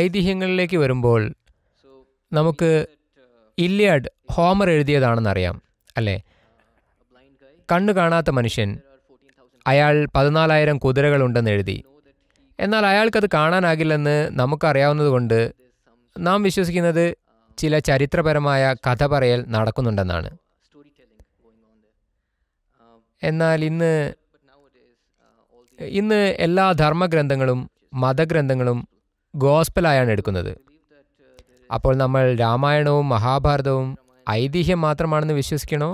ഐതിഹ്യങ്ങളിലേക്ക് വരുമ്പോൾ നമുക്ക് ഇല്ലിയാഡ് ഹോമർ എഴുതിയതാണെന്നറിയാം അല്ലേ കണ്ണു കാണാത്ത മനുഷ്യൻ അയാൾ പതിനാലായിരം കുതിരകളുണ്ടെന്ന് എഴുതി എന്നാൽ അയാൾക്കത് കാണാനാകില്ലെന്ന് നമുക്കറിയാവുന്നതുകൊണ്ട് നാം വിശ്വസിക്കുന്നത് ചില ചരിത്രപരമായ കഥ പറയൽ നടക്കുന്നുണ്ടെന്നാണ് എന്നാൽ ഇന്ന് ഇന്ന് എല്ലാ ധർമ്മഗ്രന്ഥങ്ങളും മതഗ്രന്ഥങ്ങളും ഗോസ്പലായാണ് എടുക്കുന്നത് അപ്പോൾ നമ്മൾ രാമായണവും മഹാഭാരതവും ഐതിഹ്യം മാത്രമാണെന്ന് വിശ്വസിക്കണോ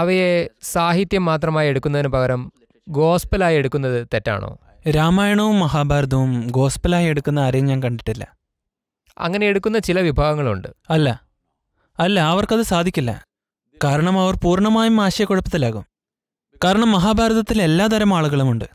അവയെ സാഹിത്യം മാത്രമായി എടുക്കുന്നതിന് പകരം ഗോസ്പലായി എടുക്കുന്നത് തെറ്റാണോ രാമായണവും മഹാഭാരതവും ഗോസ്പലായി എടുക്കുന്ന ആരെയും ഞാൻ കണ്ടിട്ടില്ല അങ്ങനെ എടുക്കുന്ന ചില വിഭാഗങ്ങളുണ്ട് അല്ല അല്ല അവർക്കത് സാധിക്കില്ല കാരണം അവർ പൂർണ്ണമായും ആശയക്കുഴപ്പത്തിലാകും കാരണം മഹാഭാരതത്തിൽ എല്ലാതരം ആളുകളുമുണ്ട്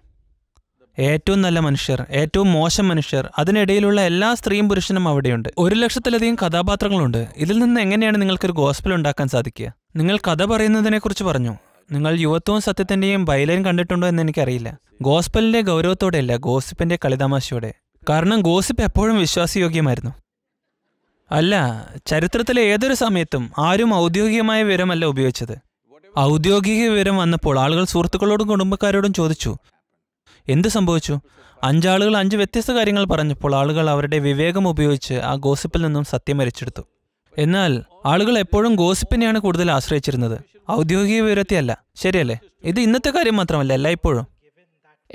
ഏറ്റവും നല്ല മനുഷ്യർ ഏറ്റവും മോശം മനുഷ്യർ അതിനിടയിലുള്ള എല്ലാ സ്ത്രീയും പുരുഷനും അവിടെയുണ്ട് ഒരു ലക്ഷത്തിലധികം കഥാപാത്രങ്ങളുണ്ട് ഇതിൽ നിന്ന് എങ്ങനെയാണ് നിങ്ങൾക്കൊരു ഗോസ്പൽ ഉണ്ടാക്കാൻ സാധിക്കുക നിങ്ങൾ കഥ പറയുന്നതിനെക്കുറിച്ച് പറഞ്ഞു നിങ്ങൾ യുവത്വവും സത്യത്തിന്റെയും ബൈലയും കണ്ടിട്ടുണ്ടോ എന്ന് എനിക്കറിയില്ല ഗോസ്പലിന്റെ ഗൗരവത്തോടെയല്ല ഗോസിപ്പിന്റെ കളിതാമാശയോടെ കാരണം ഗോസിപ്പ് എപ്പോഴും വിശ്വാസയോഗ്യമായിരുന്നു അല്ല ചരിത്രത്തിലെ ഏതൊരു സമയത്തും ആരും ഔദ്യോഗികമായ വിവരമല്ല ഉപയോഗിച്ചത് ഔദ്യോഗിക വിവരം വന്നപ്പോൾ ആളുകൾ സുഹൃത്തുക്കളോടും കുടുംബക്കാരോടും ചോദിച്ചു എന്ത് സംഭവിച്ചു അഞ്ചാളുകൾ അഞ്ച് വ്യത്യസ്ത കാര്യങ്ങൾ പറഞ്ഞപ്പോൾ ആളുകൾ അവരുടെ വിവേകം ഉപയോഗിച്ച് ആ ഗോസിപ്പിൽ നിന്നും സത്യം വരച്ചെടുത്തു എന്നാൽ ആളുകൾ എപ്പോഴും ഗോസിപ്പിനെയാണ് കൂടുതൽ ആശ്രയിച്ചിരുന്നത് ഔദ്യോഗിക വിവരത്തെ അല്ല ശരിയല്ലേ ഇത് ഇന്നത്തെ കാര്യം മാത്രമല്ല എല്ലായ്പ്പോഴും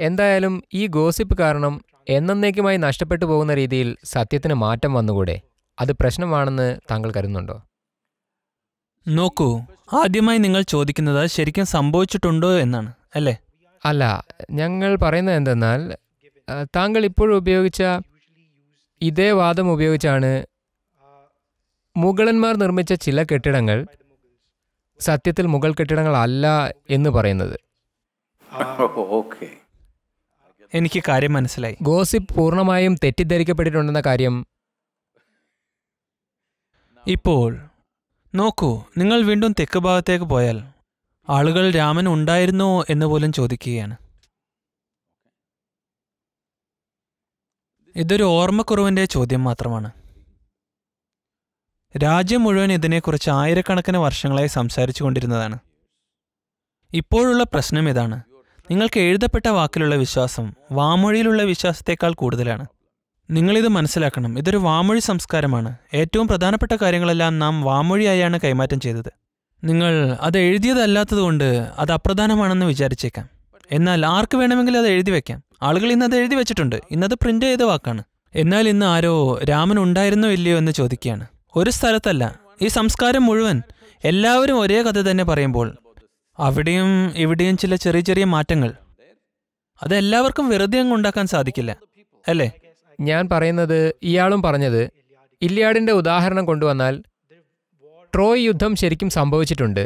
എന്തായാലും ഈ ഗോസിപ്പ് കാരണം എന്നേക്കുമായി നഷ്ടപ്പെട്ടു പോകുന്ന രീതിയിൽ സത്യത്തിന് മാറ്റം വന്നുകൂടെ അത് പ്രശ്നമാണെന്ന് താങ്കൾ കരുതുന്നുണ്ടോ നോക്കൂ ആദ്യമായി നിങ്ങൾ ചോദിക്കുന്നത് ശരിക്കും സംഭവിച്ചിട്ടുണ്ടോ എന്നാണ് അല്ലേ അല്ല ഞങ്ങൾ പറയുന്നത് എന്തെന്നാൽ താങ്കൾ ഇപ്പോഴും ഉപയോഗിച്ച ഇതേ വാദം ഉപയോഗിച്ചാണ് മുഗളന്മാർ നിർമ്മിച്ച ചില കെട്ടിടങ്ങൾ സത്യത്തിൽ മുഗൾ കെട്ടിടങ്ങളല്ല എന്ന് പറയുന്നത് oh, എനിക്ക് കാര്യം മനസ്സിലായി ഗോസിപ്പ് പൂർണ്ണമായും തെറ്റിദ്ധരിക്കപ്പെട്ടിട്ടുണ്ടെന്ന കാര്യം ഇപ്പോൾ നോക്കൂ നിങ്ങൾ വീണ്ടും തെക്ക് ഭാഗത്തേക്ക് പോയാൽ ആളുകൾ രാമൻ ഉണ്ടായിരുന്നോ എന്ന് പോലും ചോദിക്കുകയാണ് ഇതൊരു ഓർമ്മക്കുറവിൻ്റെ ചോദ്യം മാത്രമാണ് രാജ്യം മുഴുവൻ ഇതിനെക്കുറിച്ച് ആയിരക്കണക്കിന് വർഷങ്ങളായി സംസാരിച്ചു കൊണ്ടിരുന്നതാണ് ഇപ്പോഴുള്ള പ്രശ്നം ഇതാണ് നിങ്ങൾക്ക് എഴുതപ്പെട്ട വാക്കിലുള്ള വിശ്വാസം വാമൊഴിയിലുള്ള വിശ്വാസത്തേക്കാൾ കൂടുതലാണ് നിങ്ങളിത് മനസ്സിലാക്കണം ഇതൊരു വാമൊഴി സംസ്കാരമാണ് ഏറ്റവും പ്രധാനപ്പെട്ട കാര്യങ്ങളെല്ലാം നാം വാമൊഴിയായാണ് കൈമാറ്റം ചെയ്തത് നിങ്ങൾ അത് എഴുതിയതല്ലാത്തതുകൊണ്ട് അത് അപ്രധാനമാണെന്ന് വിചാരിച്ചേക്കാം എന്നാൽ ആർക്ക് വേണമെങ്കിലും അത് എഴുതി വെക്കാം ആളുകൾ ഇന്ന് അത് എഴുതി വെച്ചിട്ടുണ്ട് ഇന്നത് പ്രിന്റ് ചെയ്ത വാക്കാണ് എന്നാൽ ഇന്ന് ആരോ രാമൻ ഉണ്ടായിരുന്നോ ഇല്ലയോ എന്ന് ചോദിക്കുകയാണ് ഒരു സ്ഥലത്തല്ല ഈ സംസ്കാരം മുഴുവൻ എല്ലാവരും ഒരേ കഥ തന്നെ പറയുമ്പോൾ അവിടെയും ഇവിടെയും ചില ചെറിയ ചെറിയ മാറ്റങ്ങൾ അത് എല്ലാവർക്കും വെറുതെ അങ്ങ് ഉണ്ടാക്കാൻ സാധിക്കില്ല അല്ലേ ഞാൻ പറയുന്നത് ഇയാളും പറഞ്ഞത് ഇല്ലിയാടിന്റെ ഉദാഹരണം കൊണ്ടുവന്നാൽ ട്രോയ് യുദ്ധം ശരിക്കും സംഭവിച്ചിട്ടുണ്ട്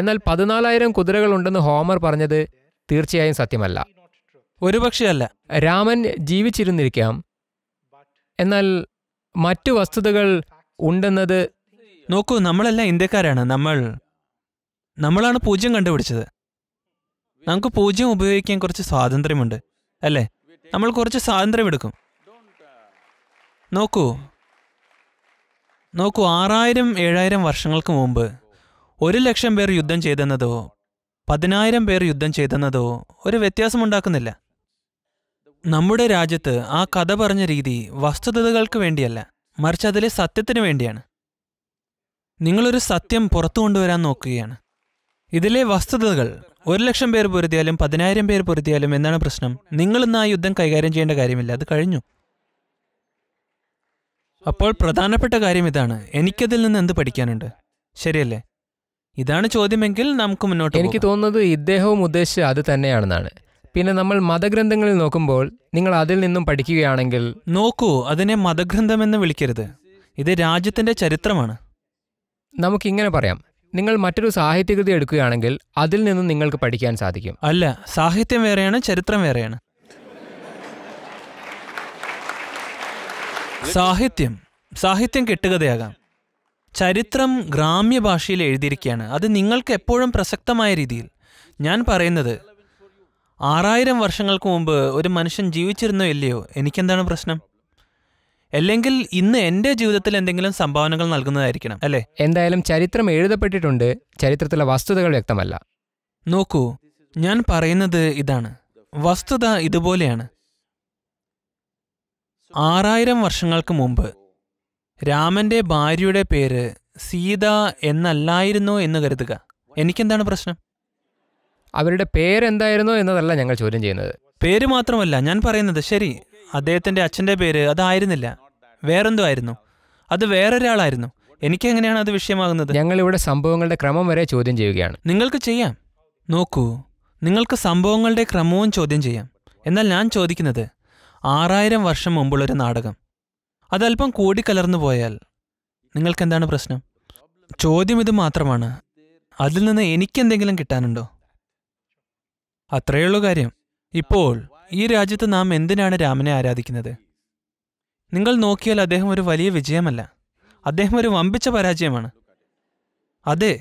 എന്നാൽ പതിനാലായിരം കുതിരകളുണ്ടെന്ന് ഹോമർ പറഞ്ഞത് തീർച്ചയായും സത്യമല്ല ഒരുപക്ഷെ അല്ല രാമൻ ജീവിച്ചിരുന്നിരിക്കാം എന്നാൽ മറ്റു വസ്തുതകൾ ഉണ്ടെന്നത് നോക്കൂ നമ്മളെല്ലാം ഇന്ത്യക്കാരാണ് നമ്മൾ നമ്മളാണ് പൂജ്യം കണ്ടുപിടിച്ചത് നമുക്ക് പൂജ്യം ഉപയോഗിക്കാൻ കുറച്ച് സ്വാതന്ത്ര്യമുണ്ട് അല്ലേ നമ്മൾ കുറച്ച് സ്വാതന്ത്ര്യം എടുക്കും നോക്കൂ നോക്കൂ ആറായിരം ഏഴായിരം വർഷങ്ങൾക്ക് മുമ്പ് ഒരു ലക്ഷം പേർ യുദ്ധം ചെയ്തെന്നതോ പതിനായിരം പേർ യുദ്ധം ചെയ്തെന്നതോ ഒരു വ്യത്യാസമുണ്ടാക്കുന്നില്ല നമ്മുടെ രാജ്യത്ത് ആ കഥ പറഞ്ഞ രീതി വസ്തുതകൾക്ക് വേണ്ടിയല്ല മറിച്ച് അതിലെ സത്യത്തിന് വേണ്ടിയാണ് നിങ്ങളൊരു സത്യം പുറത്തു കൊണ്ടുവരാൻ നോക്കുകയാണ് ഇതിലെ വസ്തുതകൾ ഒരു ലക്ഷം പേർ പൊരുതിയാലും പതിനായിരം പേർ പൊരുതിയാലും എന്നാണ് പ്രശ്നം നിങ്ങളിന്ന് ആ യുദ്ധം കൈകാര്യം ചെയ്യേണ്ട കാര്യമില്ല അത് കഴിഞ്ഞു അപ്പോൾ പ്രധാനപ്പെട്ട കാര്യം ഇതാണ് എനിക്കതിൽ നിന്ന് എന്ത് പഠിക്കാനുണ്ട് ശരിയല്ലേ ഇതാണ് ചോദ്യമെങ്കിൽ നമുക്ക് മുന്നോട്ട് എനിക്ക് തോന്നുന്നത് ഇദ്ദേഹവും ഉദ്ദേശിച്ച അത് തന്നെയാണെന്നാണ് പിന്നെ നമ്മൾ മതഗ്രന്ഥങ്ങളിൽ നോക്കുമ്പോൾ നിങ്ങൾ അതിൽ നിന്നും പഠിക്കുകയാണെങ്കിൽ നോക്കൂ അതിനെ മതഗ്രന്ഥമെന്ന് വിളിക്കരുത് ഇത് രാജ്യത്തിന്റെ ചരിത്രമാണ് നമുക്കിങ്ങനെ പറയാം നിങ്ങൾ മറ്റൊരു സാഹിത്യകൃതി എടുക്കുകയാണെങ്കിൽ അതിൽ നിന്നും നിങ്ങൾക്ക് പഠിക്കാൻ സാധിക്കും അല്ല സാഹിത്യം വേറെയാണ് ചരിത്രം വേറെയാണ് സാഹിത്യം സാഹിത്യം കെട്ടുകഥയാകാം ചരിത്രം ഗ്രാമ്യ ഭാഷയിൽ എഴുതിയിരിക്കുകയാണ് അത് നിങ്ങൾക്ക് എപ്പോഴും പ്രസക്തമായ രീതിയിൽ ഞാൻ പറയുന്നത് ആറായിരം വർഷങ്ങൾക്ക് മുമ്പ് ഒരു മനുഷ്യൻ ജീവിച്ചിരുന്നോ ഇല്ലയോ എനിക്കെന്താണ് പ്രശ്നം അല്ലെങ്കിൽ ഇന്ന് എൻ്റെ ജീവിതത്തിൽ എന്തെങ്കിലും സംഭാവനകൾ നൽകുന്നതായിരിക്കണം അല്ലേ എന്തായാലും ചരിത്രം എഴുതപ്പെട്ടിട്ടുണ്ട് ചരിത്രത്തിലെ വസ്തുതകൾ വ്യക്തമല്ല നോക്കൂ ഞാൻ പറയുന്നത് ഇതാണ് വസ്തുത ഇതുപോലെയാണ് ആറായിരം വർഷങ്ങൾക്ക് മുമ്പ് രാമന്റെ ഭാര്യയുടെ പേര് സീത എന്നല്ലായിരുന്നോ എന്ന് കരുതുക എനിക്കെന്താണ് പ്രശ്നം അവരുടെ പേരെന്തായിരുന്നോ എന്നതല്ല ഞങ്ങൾ ചോദ്യം ചെയ്യുന്നത് പേര് മാത്രമല്ല ഞാൻ പറയുന്നത് ശരി അദ്ദേഹത്തിന്റെ അച്ഛന്റെ പേര് അതായിരുന്നില്ല വേറെന്തോ ആയിരുന്നു അത് വേറൊരാളായിരുന്നു എനിക്ക് എങ്ങനെയാണ് അത് വിഷയമാകുന്നത് ഞങ്ങൾ ഇവിടെ സംഭവങ്ങളുടെ ക്രമം വരെ ചോദ്യം ചെയ്യുകയാണ് നിങ്ങൾക്ക് ചെയ്യാം നോക്കൂ നിങ്ങൾക്ക് സംഭവങ്ങളുടെ ക്രമവും ചോദ്യം ചെയ്യാം എന്നാൽ ഞാൻ ചോദിക്കുന്നത് ആറായിരം വർഷം മുമ്പുള്ളൊരു നാടകം അതല്പം കൂടിക്കലർന്നു പോയാൽ നിങ്ങൾക്കെന്താണ് പ്രശ്നം ചോദ്യം ഇത് മാത്രമാണ് അതിൽ നിന്ന് എനിക്കെന്തെങ്കിലും കിട്ടാനുണ്ടോ അത്രയുള്ളൂ കാര്യം ഇപ്പോൾ ഈ രാജ്യത്ത് നാം എന്തിനാണ് രാമനെ ആരാധിക്കുന്നത് നിങ്ങൾ നോക്കിയാൽ അദ്ദേഹം ഒരു വലിയ വിജയമല്ല അദ്ദേഹം ഒരു വമ്പിച്ച പരാജയമാണ് അതെ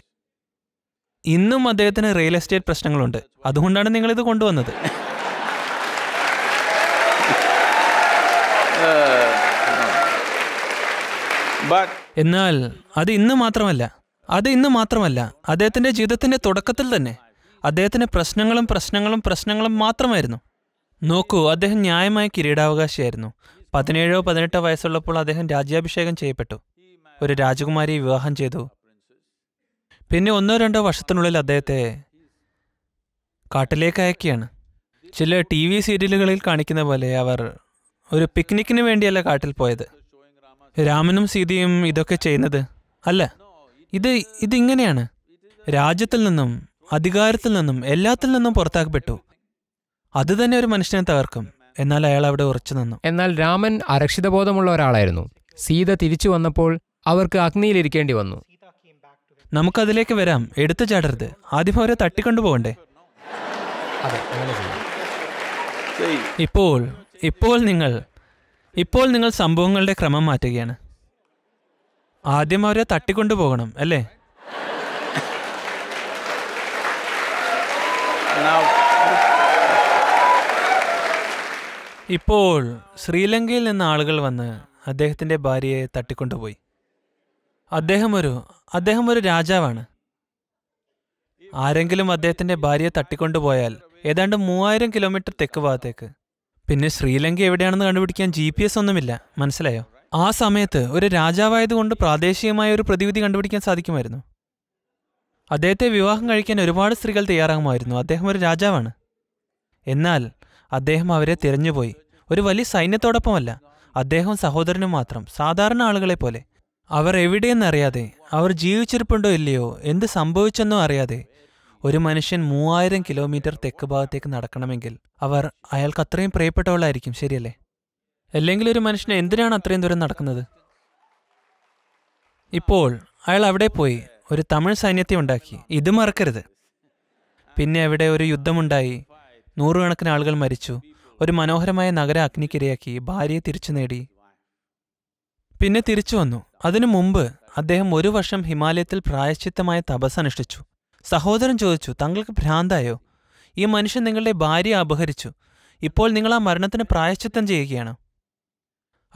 ഇന്നും അദ്ദേഹത്തിന് റിയൽ എസ്റ്റേറ്റ് പ്രശ്നങ്ങളുണ്ട് അതുകൊണ്ടാണ് നിങ്ങളിത് കൊണ്ടുവന്നത് എന്നാൽ അത് ഇന്ന് മാത്രമല്ല അത് ഇന്ന് മാത്രമല്ല അദ്ദേഹത്തിന്റെ ജീവിതത്തിന്റെ തുടക്കത്തിൽ തന്നെ അദ്ദേഹത്തിന് പ്രശ്നങ്ങളും പ്രശ്നങ്ങളും പ്രശ്നങ്ങളും മാത്രമായിരുന്നു നോക്കൂ അദ്ദേഹം ന്യായമായ കിരീടാവകാശിയായിരുന്നു പതിനേഴോ പതിനെട്ടോ വയസ്സുള്ളപ്പോൾ അദ്ദേഹം രാജ്യാഭിഷേകം ചെയ്യപ്പെട്ടു ഒരു രാജകുമാരിയെ വിവാഹം ചെയ്തു പിന്നെ ഒന്നോ രണ്ടോ വർഷത്തിനുള്ളിൽ അദ്ദേഹത്തെ കാട്ടിലേക്ക് അയക്കുകയാണ് ചില ടി വി സീരിയലുകളിൽ കാണിക്കുന്ന പോലെ അവർ ഒരു പിക്നിക്കിന് വേണ്ടിയല്ല കാട്ടിൽ പോയത് രാമനും സീതയും ഇതൊക്കെ ചെയ്യുന്നത് അല്ല ഇത് ഇതിങ്ങനെയാണ് രാജ്യത്തിൽ നിന്നും അധികാരത്തിൽ നിന്നും എല്ലാത്തിൽ നിന്നും പുറത്താക്കപ്പെട്ടു അത് തന്നെ ഒരു മനുഷ്യനെ തകർക്കും എന്നാൽ അയാൾ അവിടെ ഉറച്ചു നിന്നു എന്നാൽ രാമൻ അരക്ഷിതബോധമുള്ള ഒരാളായിരുന്നു സീത തിരിച്ചു വന്നപ്പോൾ അവർക്ക് അഗ്നിയിലിരിക്കേണ്ടി വന്നു നമുക്കതിലേക്ക് വരാം എടുത്തു ചാടരുത് ആദ്യം അവരെ തട്ടിക്കൊണ്ടുപോകണ്ടേ ഇപ്പോൾ ഇപ്പോൾ നിങ്ങൾ ഇപ്പോൾ നിങ്ങൾ സംഭവങ്ങളുടെ ക്രമം മാറ്റുകയാണ് ആദ്യം അവരെ തട്ടിക്കൊണ്ടുപോകണം അല്ലേ ഇപ്പോൾ ശ്രീലങ്കയിൽ നിന്ന് ആളുകൾ വന്ന് അദ്ദേഹത്തിൻ്റെ ഭാര്യയെ തട്ടിക്കൊണ്ടുപോയി അദ്ദേഹം ഒരു അദ്ദേഹം ഒരു രാജാവാണ് ആരെങ്കിലും അദ്ദേഹത്തിൻ്റെ ഭാര്യയെ തട്ടിക്കൊണ്ടുപോയാൽ ഏതാണ്ട് മൂവായിരം കിലോമീറ്റർ തെക്ക് ഭാഗത്തേക്ക് പിന്നെ ശ്രീലങ്ക എവിടെയാണെന്ന് കണ്ടുപിടിക്കാൻ ജി പി എസ് ഒന്നുമില്ല മനസ്സിലായോ ആ സമയത്ത് ഒരു രാജാവായതുകൊണ്ട് പ്രാദേശികമായ ഒരു പ്രതിവിധി കണ്ടുപിടിക്കാൻ സാധിക്കുമായിരുന്നു അദ്ദേഹത്തെ വിവാഹം കഴിക്കാൻ ഒരുപാട് സ്ത്രീകൾ തയ്യാറാകുമായിരുന്നു അദ്ദേഹം ഒരു രാജാവാണ് എന്നാൽ അദ്ദേഹം അവരെ തിരഞ്ഞുപോയി ഒരു വലിയ സൈന്യത്തോടൊപ്പമല്ല അദ്ദേഹം സഹോദരനും മാത്രം സാധാരണ ആളുകളെ പോലെ അവർ എവിടെയെന്നറിയാതെ അവർ ജീവിച്ചിരിപ്പുണ്ടോ ഇല്ലയോ എന്ത് സംഭവിച്ചെന്നോ അറിയാതെ ഒരു മനുഷ്യൻ മൂവായിരം കിലോമീറ്റർ തെക്ക് ഭാഗത്തേക്ക് നടക്കണമെങ്കിൽ അവർ അയാൾക്ക് അത്രയും പ്രിയപ്പെട്ടവളായിരിക്കും ശരിയല്ലേ അല്ലെങ്കിൽ ഒരു മനുഷ്യന് എന്തിനാണ് അത്രയും ദൂരം നടക്കുന്നത് ഇപ്പോൾ അയാൾ അവിടെ പോയി ഒരു തമിഴ് സൈന്യത്തെ ഉണ്ടാക്കി ഇത് മറക്കരുത് പിന്നെ അവിടെ ഒരു യുദ്ധമുണ്ടായി നൂറുകണക്കിന് ആളുകൾ മരിച്ചു ഒരു മനോഹരമായ നഗരം അഗ്നിക്കിരയാക്കി ഭാര്യയെ തിരിച്ചു നേടി പിന്നെ തിരിച്ചു വന്നു അതിനു മുമ്പ് അദ്ദേഹം ഒരു വർഷം ഹിമാലയത്തിൽ പ്രായശ്ചിത്തമായ തപസ് അനുഷ്ഠിച്ചു സഹോദരൻ ചോദിച്ചു തങ്ങൾക്ക് ഭ്രാന്തായോ ഈ മനുഷ്യൻ നിങ്ങളുടെ ഭാര്യ അപഹരിച്ചു ഇപ്പോൾ നിങ്ങൾ ആ മരണത്തിന് പ്രായശ്ചിത്തം ചെയ്യുകയാണ്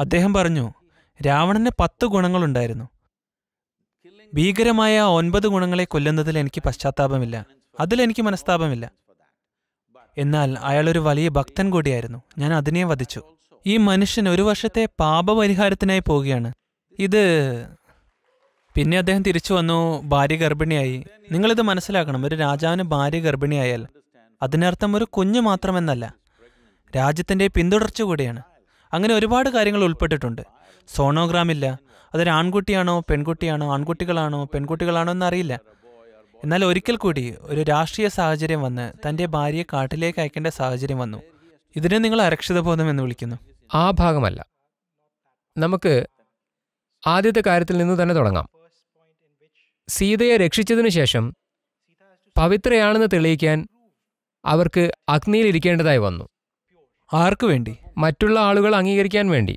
അദ്ദേഹം പറഞ്ഞു രാവണന് പത്ത് ഗുണങ്ങളുണ്ടായിരുന്നു ഭീകരമായ ഒൻപത് ഗുണങ്ങളെ കൊല്ലുന്നതിൽ എനിക്ക് പശ്ചാത്താപമില്ല അതിലെനിക്ക് മനസ്താപമില്ല എന്നാൽ അയാളൊരു വലിയ ഭക്തൻ കൂടിയായിരുന്നു ഞാൻ അതിനെ വധിച്ചു ഈ മനുഷ്യൻ ഒരു വർഷത്തെ പാപപരിഹാരത്തിനായി പോവുകയാണ് ഇത് പിന്നെ അദ്ദേഹം തിരിച്ചു വന്നു ഭാര്യ ഗർഭിണിയായി നിങ്ങളിത് മനസ്സിലാക്കണം ഒരു രാജാവിന് ഭാര്യ ഗർഭിണിയായാൽ അതിനർത്ഥം ഒരു കുഞ്ഞു മാത്രമെന്നല്ല രാജ്യത്തിൻ്റെ പിന്തുടർച്ച കൂടിയാണ് അങ്ങനെ ഒരുപാട് കാര്യങ്ങൾ ഉൾപ്പെട്ടിട്ടുണ്ട് സോണോഗ്രാം ഇല്ല അതൊരു ആൺകുട്ടിയാണോ പെൺകുട്ടിയാണോ ആൺകുട്ടികളാണോ പെൺകുട്ടികളാണോ എന്നറിയില്ല എന്നാൽ ഒരിക്കൽ കൂടി ഒരു രാഷ്ട്രീയ സാഹചര്യം വന്ന് തൻ്റെ ഭാര്യയെ കാട്ടിലേക്ക് അയക്കേണ്ട സാഹചര്യം വന്നു ഇതിനെ നിങ്ങൾ അരക്ഷിതബോധം എന്ന് വിളിക്കുന്നു ആ ഭാഗമല്ല നമുക്ക് ആദ്യത്തെ കാര്യത്തിൽ നിന്ന് തന്നെ തുടങ്ങാം സീതയെ രക്ഷിച്ചതിനു ശേഷം പവിത്രയാണെന്ന് തെളിയിക്കാൻ അവർക്ക് അഗ്നിയിലിരിക്കേണ്ടതായി ഇരിക്കേണ്ടതായി വന്നു ആർക്കു വേണ്ടി മറ്റുള്ള ആളുകൾ അംഗീകരിക്കാൻ വേണ്ടി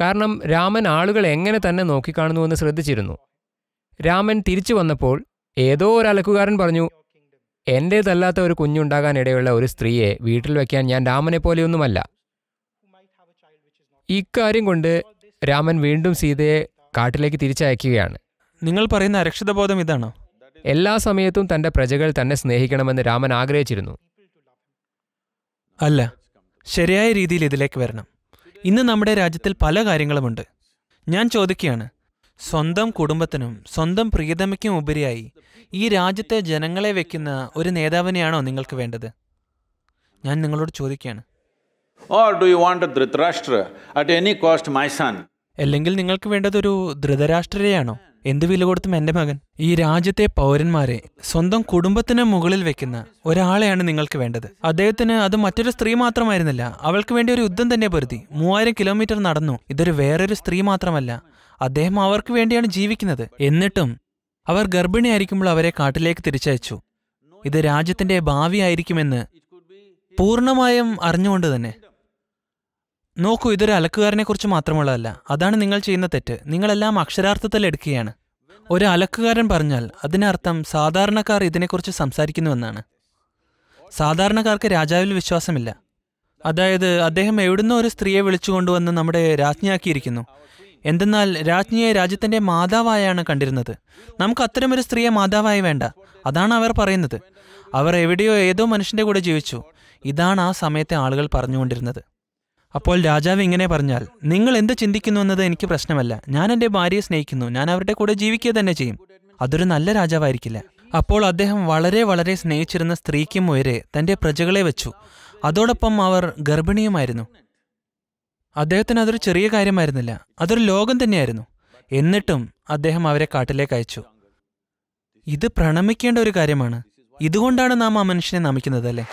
കാരണം രാമൻ ആളുകൾ എങ്ങനെ തന്നെ നോക്കിക്കാണുന്നുവെന്ന് ശ്രദ്ധിച്ചിരുന്നു രാമൻ തിരിച്ചു വന്നപ്പോൾ ഏതോ ഒരു അലക്കുകാരൻ പറഞ്ഞു എൻ്റേതല്ലാത്ത ഒരു കുഞ്ഞുണ്ടാകാൻ ഇടയുള്ള ഒരു സ്ത്രീയെ വീട്ടിൽ വയ്ക്കാൻ ഞാൻ രാമനെ പോലെയൊന്നുമല്ല ഇക്കാര്യം കൊണ്ട് രാമൻ വീണ്ടും സീതയെ കാട്ടിലേക്ക് തിരിച്ചയക്കുകയാണ് നിങ്ങൾ പറയുന്ന അരക്ഷിതബോധം ഇതാണോ എല്ലാ സമയത്തും തന്റെ പ്രജകൾ തന്നെ സ്നേഹിക്കണമെന്ന് രാമൻ ആഗ്രഹിച്ചിരുന്നു അല്ല ശരിയായ രീതിയിൽ ഇതിലേക്ക് വരണം ഇന്ന് നമ്മുടെ രാജ്യത്തിൽ പല കാര്യങ്ങളുമുണ്ട് ഞാൻ ചോദിക്കുകയാണ് സ്വന്തം കുടുംബത്തിനും സ്വന്തം പ്രിയതമയ്ക്കും ഉപരിയായി ഈ രാജ്യത്തെ ജനങ്ങളെ വെക്കുന്ന ഒരു നേതാവിനെയാണോ നിങ്ങൾക്ക് വേണ്ടത് ഞാൻ നിങ്ങളോട് ചോദിക്കുകയാണ് or do you want any cost my son അല്ലെങ്കിൽ നിങ്ങൾക്ക് വേണ്ടത് ഒരു ധൃതരാഷ്ട്രരെയാണോ എന്ത് വില കൊടുത്തും എന്റെ മകൻ ഈ രാജ്യത്തെ പൗരന്മാരെ സ്വന്തം കുടുംബത്തിന് മുകളിൽ വെക്കുന്ന ഒരാളെയാണ് നിങ്ങൾക്ക് വേണ്ടത് അദ്ദേഹത്തിന് അത് മറ്റൊരു സ്ത്രീ മാത്രമായിരുന്നില്ല അവൾക്ക് വേണ്ടി ഒരു യുദ്ധം തന്നെ പൊരുതി മൂവായിരം കിലോമീറ്റർ നടന്നു ഇതൊരു വേറൊരു സ്ത്രീ മാത്രമല്ല അദ്ദേഹം അവർക്ക് വേണ്ടിയാണ് ജീവിക്കുന്നത് എന്നിട്ടും അവർ ഗർഭിണിയായിരിക്കുമ്പോൾ അവരെ കാട്ടിലേക്ക് തിരിച്ചയച്ചു ഇത് രാജ്യത്തിന്റെ ഭാവിയായിരിക്കുമെന്ന് പൂർണ്ണമായും അറിഞ്ഞുകൊണ്ട് തന്നെ നോക്കൂ ഇതൊരു അലക്കുകാരനെ കുറിച്ച് മാത്രമുള്ളതല്ല അതാണ് നിങ്ങൾ ചെയ്യുന്ന തെറ്റ് നിങ്ങളെല്ലാം അക്ഷരാർത്ഥത്തിൽ എടുക്കുകയാണ് ഒരു അലക്കുകാരൻ പറഞ്ഞാൽ അതിനർത്ഥം സാധാരണക്കാർ ഇതിനെക്കുറിച്ച് സംസാരിക്കുന്നുവെന്നാണ് സാധാരണക്കാർക്ക് രാജാവിൽ വിശ്വാസമില്ല അതായത് അദ്ദേഹം എവിടുന്നോ ഒരു സ്ത്രീയെ വിളിച്ചുകൊണ്ടുവന്ന് നമ്മുടെ രാജ്ഞിയാക്കിയിരിക്കുന്നു എന്തെന്നാൽ രാജ്ഞിയെ രാജ്യത്തിൻ്റെ മാതാവായാണ് കണ്ടിരുന്നത് നമുക്ക് അത്തരമൊരു സ്ത്രീയെ മാതാവായി വേണ്ട അതാണ് അവർ പറയുന്നത് അവർ എവിടെയോ ഏതോ മനുഷ്യന്റെ കൂടെ ജീവിച്ചു ഇതാണ് ആ സമയത്തെ ആളുകൾ പറഞ്ഞുകൊണ്ടിരുന്നത് അപ്പോൾ രാജാവ് ഇങ്ങനെ പറഞ്ഞാൽ നിങ്ങൾ എന്ത് ചിന്തിക്കുന്നു എന്നത് എനിക്ക് പ്രശ്നമല്ല ഞാൻ എൻ്റെ ഭാര്യയെ സ്നേഹിക്കുന്നു ഞാൻ അവരുടെ കൂടെ ജീവിക്കുക തന്നെ ചെയ്യും അതൊരു നല്ല രാജാവായിരിക്കില്ല അപ്പോൾ അദ്ദേഹം വളരെ വളരെ സ്നേഹിച്ചിരുന്ന സ്ത്രീക്ക് ഉയരെ തന്റെ പ്രജകളെ വെച്ചു അതോടൊപ്പം അവർ ഗർഭിണിയുമായിരുന്നു അദ്ദേഹത്തിന് അതൊരു ചെറിയ കാര്യമായിരുന്നില്ല അതൊരു ലോകം തന്നെയായിരുന്നു എന്നിട്ടും അദ്ദേഹം അവരെ കാട്ടിലേക്ക് അയച്ചു ഇത് പ്രണമിക്കേണ്ട ഒരു കാര്യമാണ് ഇതുകൊണ്ടാണ് നാം ആ മനുഷ്യനെ നമിക്കുന്നത് അല്ലേ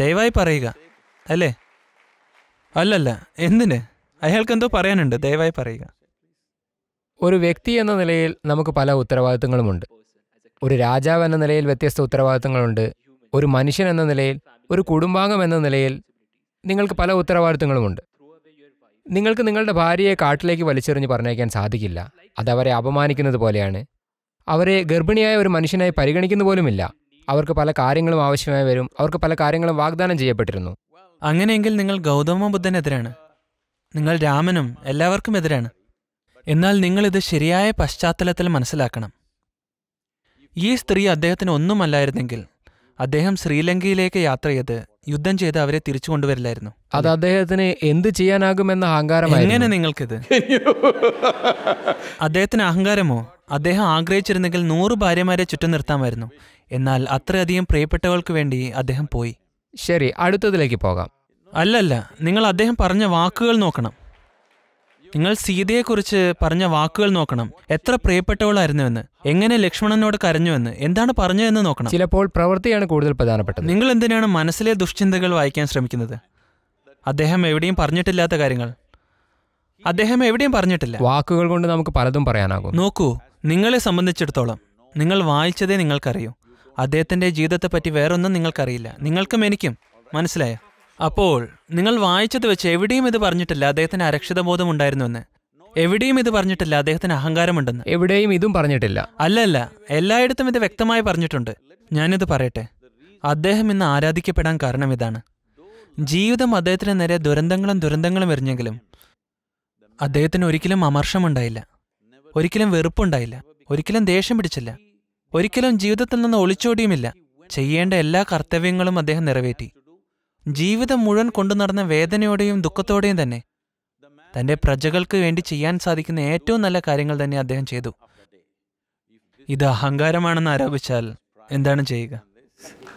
ദയവായി പറയുക അല്ലേ അല്ലല്ല എന്തിന് അയാൾക്ക് എന്തോ പറയാനുണ്ട് ദയവായി പറയുക ഒരു വ്യക്തി എന്ന നിലയിൽ നമുക്ക് പല ഉത്തരവാദിത്തങ്ങളുമുണ്ട് ഒരു രാജാവ് എന്ന നിലയിൽ വ്യത്യസ്ത ഉത്തരവാദിത്തങ്ങളുണ്ട് ഒരു മനുഷ്യൻ എന്ന നിലയിൽ ഒരു കുടുംബാംഗം എന്ന നിലയിൽ നിങ്ങൾക്ക് പല ഉത്തരവാദിത്തങ്ങളുമുണ്ട് നിങ്ങൾക്ക് നിങ്ങളുടെ ഭാര്യയെ കാട്ടിലേക്ക് വലിച്ചെറിഞ്ഞ് പറഞ്ഞേക്കാൻ സാധിക്കില്ല അതവരെ അപമാനിക്കുന്നത് പോലെയാണ് അവരെ ഗർഭിണിയായ ഒരു മനുഷ്യനായി പരിഗണിക്കുന്ന പോലുമില്ല അവർക്ക് പല കാര്യങ്ങളും ആവശ്യമായി വരും അവർക്ക് പല കാര്യങ്ങളും വാഗ്ദാനം ചെയ്യപ്പെട്ടിരുന്നു അങ്ങനെയെങ്കിൽ നിങ്ങൾ ഗൗതമ ബുദ്ധനെതിരാണ് നിങ്ങൾ രാമനും എല്ലാവർക്കും എതിരാണ് എന്നാൽ നിങ്ങളിത് ശരിയായ പശ്ചാത്തലത്തിൽ മനസ്സിലാക്കണം ഈ സ്ത്രീ അദ്ദേഹത്തിന് ഒന്നുമല്ലായിരുന്നെങ്കിൽ അദ്ദേഹം ശ്രീലങ്കയിലേക്ക് യാത്ര ചെയ്ത് യുദ്ധം ചെയ്ത് അവരെ തിരിച്ചു കൊണ്ടുവരില്ലായിരുന്നു അത് അദ്ദേഹത്തിന് എന്ത് ചെയ്യാനാകുമെന്ന അഹങ്കാരം എങ്ങനെ നിങ്ങൾക്കിത് അദ്ദേഹത്തിന് അഹങ്കാരമോ അദ്ദേഹം ആഗ്രഹിച്ചിരുന്നെങ്കിൽ നൂറ് ഭാര്യമാരെ ചുറ്റും നിർത്താമായിരുന്നു എന്നാൽ അത്രയധികം പ്രിയപ്പെട്ടവൾക്ക് വേണ്ടി അദ്ദേഹം പോയി ശരി അടുത്തതിലേക്ക് പോകാം അല്ലല്ല നിങ്ങൾ അദ്ദേഹം പറഞ്ഞ വാക്കുകൾ നോക്കണം നിങ്ങൾ സീതയെക്കുറിച്ച് പറഞ്ഞ വാക്കുകൾ നോക്കണം എത്ര പ്രിയപ്പെട്ടവളായിരുന്നുവെന്ന് എങ്ങനെ ലക്ഷ്മണനോട് കരഞ്ഞുവെന്ന് എന്താണ് പറഞ്ഞതെന്ന് നോക്കണം ചിലപ്പോൾ പ്രവൃത്തിയാണ് കൂടുതൽ പ്രധാനപ്പെട്ടത് നിങ്ങൾ എന്തിനാണ് മനസ്സിലെ ദുഷ്ചിന്തകൾ വായിക്കാൻ ശ്രമിക്കുന്നത് അദ്ദേഹം എവിടെയും പറഞ്ഞിട്ടില്ലാത്ത കാര്യങ്ങൾ അദ്ദേഹം എവിടെയും പറഞ്ഞിട്ടില്ല വാക്കുകൾ കൊണ്ട് നമുക്ക് പലതും പറയാനാകും നോക്കൂ നിങ്ങളെ സംബന്ധിച്ചിടത്തോളം നിങ്ങൾ വായിച്ചതേ നിങ്ങൾക്കറിയൂ അദ്ദേഹത്തിന്റെ ജീവിതത്തെപ്പറ്റി വേറൊന്നും നിങ്ങൾക്കറിയില്ല നിങ്ങൾക്കും എനിക്കും മനസ്സിലായോ അപ്പോൾ നിങ്ങൾ വായിച്ചത് വെച്ച് എവിടെയും ഇത് പറഞ്ഞിട്ടില്ല അദ്ദേഹത്തിന് അരക്ഷിതബോധം ഉണ്ടായിരുന്നുവെന്ന് എവിടെയും ഇത് പറഞ്ഞിട്ടില്ല അദ്ദേഹത്തിന് അഹങ്കാരമുണ്ടെന്ന് എവിടെയും ഇതും പറഞ്ഞിട്ടില്ല അല്ലല്ല എല്ലായിടത്തും ഇത് വ്യക്തമായി പറഞ്ഞിട്ടുണ്ട് ഞാനിത് പറയട്ടെ അദ്ദേഹം ഇന്ന് ആരാധിക്കപ്പെടാൻ കാരണം ഇതാണ് ജീവിതം അദ്ദേഹത്തിന് നേരെ ദുരന്തങ്ങളും ദുരന്തങ്ങളും എറിഞ്ഞെങ്കിലും അദ്ദേഹത്തിന് ഒരിക്കലും അമർഷമുണ്ടായില്ല ഒരിക്കലും വെറുപ്പുണ്ടായില്ല ഒരിക്കലും ദേഷ്യം പിടിച്ചില്ല ഒരിക്കലും ജീവിതത്തിൽ നിന്ന് ഒളിച്ചോടിയുമില്ല ചെയ്യേണ്ട എല്ലാ കർത്തവ്യങ്ങളും അദ്ദേഹം നിറവേറ്റി ജീവിതം മുഴുവൻ കൊണ്ടു നടന്ന വേദനയോടെയും ദുഃഖത്തോടെയും തന്നെ തന്റെ പ്രജകൾക്ക് വേണ്ടി ചെയ്യാൻ സാധിക്കുന്ന ഏറ്റവും നല്ല കാര്യങ്ങൾ തന്നെ അദ്ദേഹം ചെയ്തു ഇത് അഹങ്കാരമാണെന്ന് ആരോപിച്ചാൽ എന്താണ് ചെയ്യുക